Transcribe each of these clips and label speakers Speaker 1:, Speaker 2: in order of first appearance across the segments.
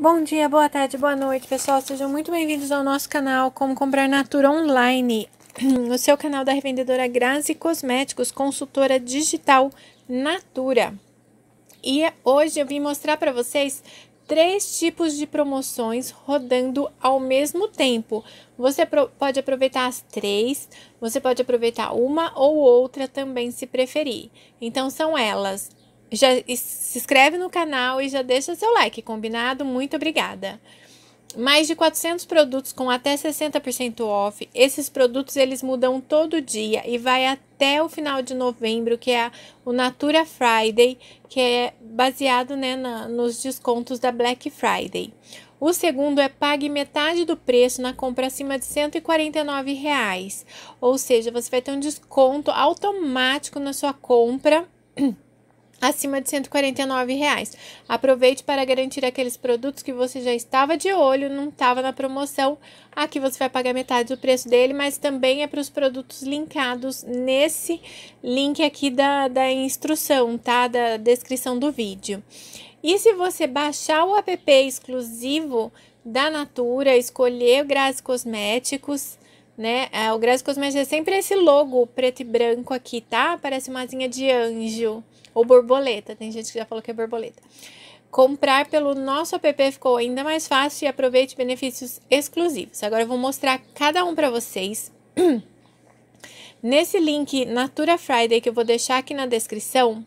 Speaker 1: Bom dia, boa tarde, boa noite, pessoal. Sejam muito bem-vindos ao nosso canal Como Comprar Natura Online, o seu canal da revendedora Grazi Cosméticos, consultora digital Natura. E hoje eu vim mostrar para vocês três tipos de promoções rodando ao mesmo tempo. Você pode aproveitar as três, você pode aproveitar uma ou outra também se preferir. Então são elas: já se inscreve no canal e já deixa seu like, combinado? Muito obrigada. Mais de 400 produtos com até 60% off. Esses produtos eles mudam todo dia e vai até o final de novembro, que é o Natura Friday, que é baseado né, na, nos descontos da Black Friday. O segundo é pague metade do preço na compra acima de R$ reais, ou seja, você vai ter um desconto automático na sua compra. acima de R$ 149,00. Aproveite para garantir aqueles produtos que você já estava de olho, não estava na promoção. Aqui você vai pagar metade do preço dele, mas também é para os produtos linkados nesse link aqui da, da instrução, tá? Da descrição do vídeo. E se você baixar o app exclusivo da Natura, escolher Grazi Cosméticos, né? É, o Grazi Cosméticos é sempre esse logo preto e branco aqui, tá? Parece uma asinha de anjo. Ou borboleta, tem gente que já falou que é borboleta. Comprar pelo nosso app ficou ainda mais fácil e aproveite benefícios exclusivos. Agora eu vou mostrar cada um para vocês. Nesse link Natura Friday que eu vou deixar aqui na descrição,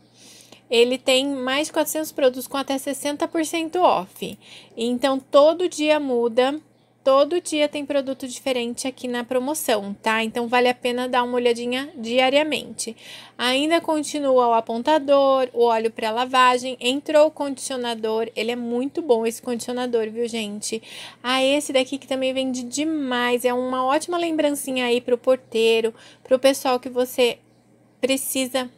Speaker 1: ele tem mais de 400 produtos com até 60% off. Então todo dia muda Todo dia tem produto diferente aqui na promoção, tá? Então vale a pena dar uma olhadinha diariamente. Ainda continua o apontador, o óleo para lavagem, entrou o condicionador, ele é muito bom esse condicionador, viu, gente? Ah, esse daqui que também vende demais, é uma ótima lembrancinha aí pro porteiro, pro pessoal que você precisa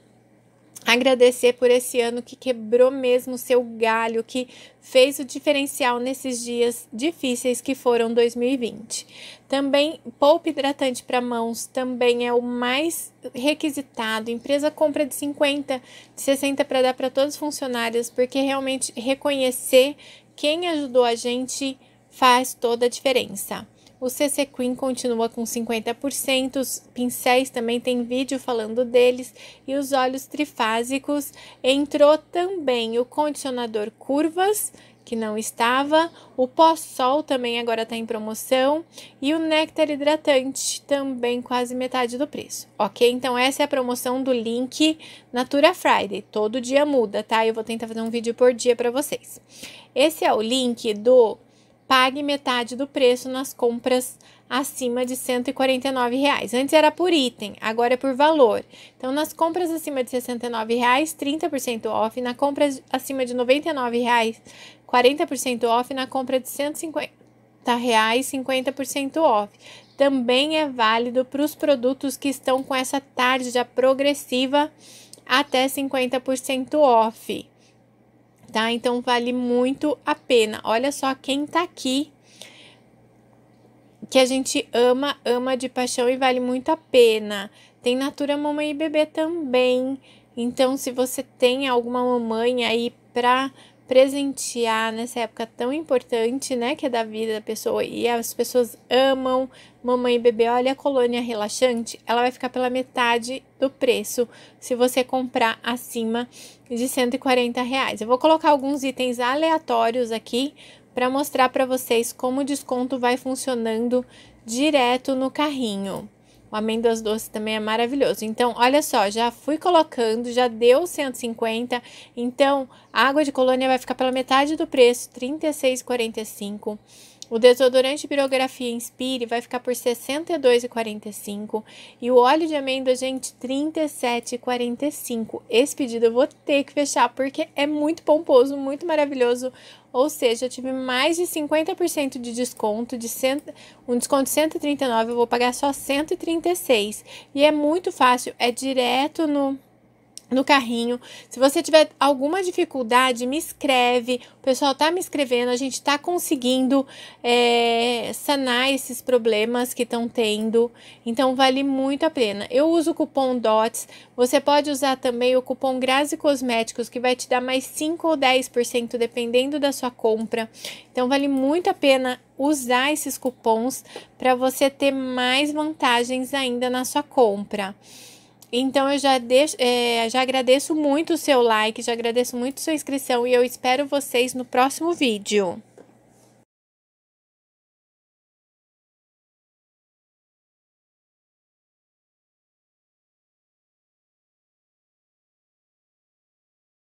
Speaker 1: agradecer por esse ano que quebrou mesmo seu galho, que fez o diferencial nesses dias difíceis que foram 2020. Também poupa hidratante para mãos também é o mais requisitado. Empresa compra de 50, de 60 para dar para todos os funcionários, porque realmente reconhecer quem ajudou a gente faz toda a diferença. O CC Queen continua com 50%, os pincéis também tem vídeo falando deles e os olhos trifásicos. Entrou também o condicionador curvas, que não estava, o pó-sol também agora está em promoção e o néctar hidratante também quase metade do preço, ok? Então essa é a promoção do link Natura Friday, todo dia muda, tá? Eu vou tentar fazer um vídeo por dia para vocês. Esse é o link do pague metade do preço nas compras acima de R$ 149. Reais. Antes era por item, agora é por valor. Então, nas compras acima de R$ 69, reais, 30% off, na compra acima de R$ 99, reais, 40% off, na compra de R$ 150, reais, 50% off. Também é válido para os produtos que estão com essa tarde já progressiva até 50% off tá? Então vale muito a pena. Olha só quem tá aqui que a gente ama, ama de paixão e vale muito a pena. Tem Natura Mamãe e Bebê também. Então, se você tem alguma mamãe aí pra presentear nessa época tão importante, né, que é da vida da pessoa e as pessoas amam mamãe e bebê. Olha a colônia relaxante, ela vai ficar pela metade do preço se você comprar acima de 140 reais. Eu vou colocar alguns itens aleatórios aqui para mostrar para vocês como o desconto vai funcionando direto no carrinho. O amêndoas doce também é maravilhoso. Então, olha só, já fui colocando, já deu 150. Então, a água de colônia vai ficar pela metade do preço, 36,45. O desodorante biografia Inspire vai ficar por R$ 62,45 e o óleo de amêndoa, gente, R$ 37,45. Esse pedido eu vou ter que fechar porque é muito pomposo, muito maravilhoso. Ou seja, eu tive mais de 50% de desconto, de cento, um desconto de 139, eu vou pagar só 136. E é muito fácil, é direto no no carrinho. Se você tiver alguma dificuldade, me escreve. O pessoal tá me escrevendo, a gente tá conseguindo é, sanar esses problemas que estão tendo. Então vale muito a pena. Eu uso o cupom DOTS. Você pode usar também o cupom Grazi Cosméticos, que vai te dar mais 5 ou 10%, dependendo da sua compra. Então vale muito a pena usar esses cupons para você ter mais vantagens ainda na sua compra. Então eu já, deixo, é, já agradeço muito o seu like, já agradeço muito sua inscrição e eu espero vocês no próximo vídeo.